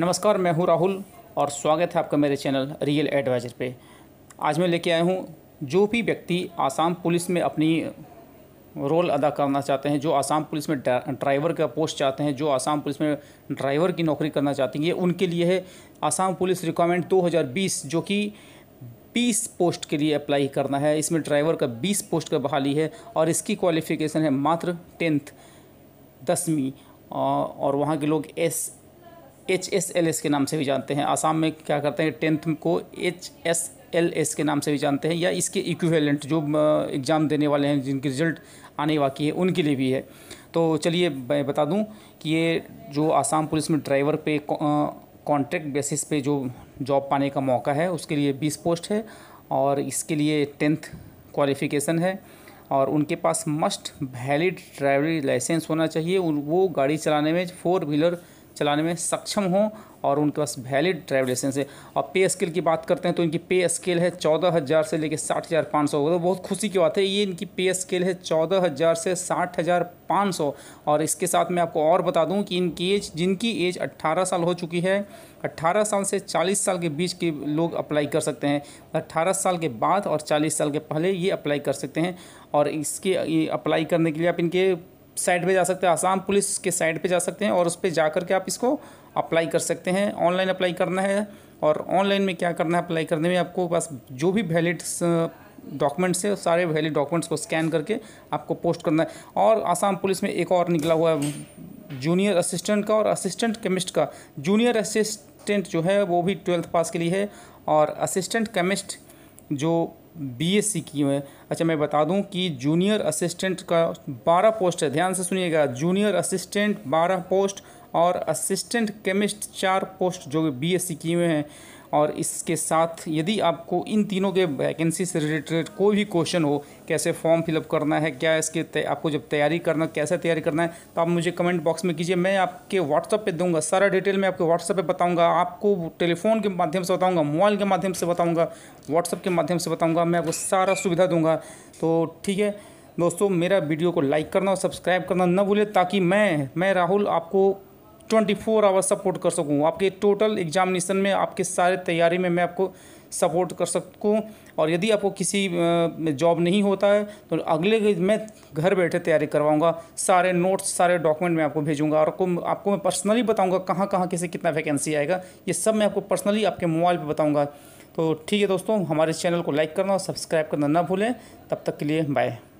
नमस्कार मैं हूं राहुल और स्वागत है आपका मेरे चैनल रियल एडवाइजर पे आज मैं लेके आया हूं जो भी व्यक्ति आसाम पुलिस में अपनी रोल अदा करना चाहते हैं जो आसाम पुलिस में ड्राइवर का पोस्ट चाहते हैं जो आसाम पुलिस में ड्राइवर की नौकरी करना चाहते हैं ये उनके लिए है आसाम पुलिस रिक्वायरमेंट दो जो कि 20 पोस्ट के लिए अप्लाई करना है इसमें ड्राइवर का 20 पोस्ट का बहाली है और इसकी क्वालिफ़िकेशन है मात्र टेंथ दसवीं और वहाँ के लोग S H S L S के नाम से भी जानते हैं आसाम में क्या करते हैं टेंथ को एच एस एल एस के नाम से भी जानते हैं या इसके इक्विवेलेंट जो एग्ज़ाम देने वाले हैं जिनके रिजल्ट आने वाकई है उनके लिए भी है तो चलिए मैं बता दूं कि ये जो आसाम पुलिस में ड्राइवर पे कॉन्ट्रैक्ट बेसिस पे जो जॉब पाने का मौका है उसके लिए बीस पोस्ट है और इसके लिए टेंथ क्वालिफ़िकेशन है और उनके पास मस्ट वैलिड ड्राइवरी लाइसेंस होना चाहिए वो गाड़ी चलाने में फोर व्हीलर चलाने में सक्षम हों और उनके पास वैलिड ड्राइव लाइसेंस है और पे स्केल की बात करते हैं तो इनकी पे स्केल है चौदह हज़ार से लेकर साठ हज़ार पाँच सौ तो बहुत खुशी की बात है ये इनकी पे स्केल है चौदह हज़ार से साठ हज़ार पाँच सौ और इसके साथ मैं आपको और बता दूं कि इनकी एज जिनकी एज अट्ठारह साल हो चुकी है अट्ठारह साल से चालीस साल के बीच के लोग अप्लाई कर सकते हैं अट्ठारह साल के बाद और चालीस साल के पहले ये अप्लाई कर सकते हैं और इसके अप्लाई करने के लिए आप इनके साइट पे जा सकते हैं आसाम पुलिस के साइट पे जा सकते हैं और उस पर जा कर के आप इसको अप्लाई कर सकते हैं ऑनलाइन अप्लाई करना है और ऑनलाइन में क्या करना है अप्लाई करने में आपको बस जो भी वैलिड डॉक्यूमेंट्स है सारे वैलिड डॉक्यूमेंट्स को स्कैन करके आपको पोस्ट करना है और आसाम पुलिस में एक और निकला हुआ है जूनियर असिस्टेंट का और असिस्टेंट केमिस्ट का जूनियर असिस्टेंट जो है वो भी ट्वेल्थ पास के लिए है और असिस्टेंट केमिस्ट जो बीएससी की हुए अच्छा मैं बता दूं कि जूनियर असिस्टेंट का बारह पोस्ट है ध्यान से सुनिएगा जूनियर असिस्टेंट बारह पोस्ट और असिस्टेंट केमिस्ट चार पोस्ट जो बीएससी की हुए हैं और इसके साथ यदि आपको इन तीनों के वैकेंसी से रिलेटेड कोई भी क्वेश्चन हो कैसे फॉर्म फिलअप करना है क्या इसके आपको जब तैयारी करना कैसे तैयारी करना है तो आप मुझे कमेंट बॉक्स में कीजिए मैं आपके व्हाट्सअप पे दूंगा सारा डिटेल मैं आपके व्हाट्सअप पे बताऊंगा आपको टेलीफोन के माध्यम से बताऊँगा मोबाइल के माध्यम से बताऊँगा व्हाट्सअप के माध्यम से बताऊँगा मैं आपको सारा सुविधा दूँगा तो ठीक है दोस्तों मेरा वीडियो को लाइक करना और सब्सक्राइब करना न भूलें ताकि मैं मैं राहुल आपको ट्वेंटी फोर आवर्स सपोर्ट कर सकूँ आपके टोटल एग्जामिनेशन में आपके सारे तैयारी में मैं आपको सपोर्ट कर सकूँ और यदि आपको किसी जॉब नहीं होता है तो अगले मैं घर बैठे तैयारी करवाऊँगा सारे नोट्स सारे डॉक्यूमेंट मैं आपको भेजूँगा और आपको आपको मैं पर्सनली बताऊँगा कहाँ कहाँ किसे कितना वैकेंसी आएगा ये सब मैं आपको पर्सनली आपके मोबाइल पर बताऊँगा तो ठीक है दोस्तों हमारे चैनल को लाइक करना और सब्सक्राइब करना ना भूलें तब तक के लिए बाय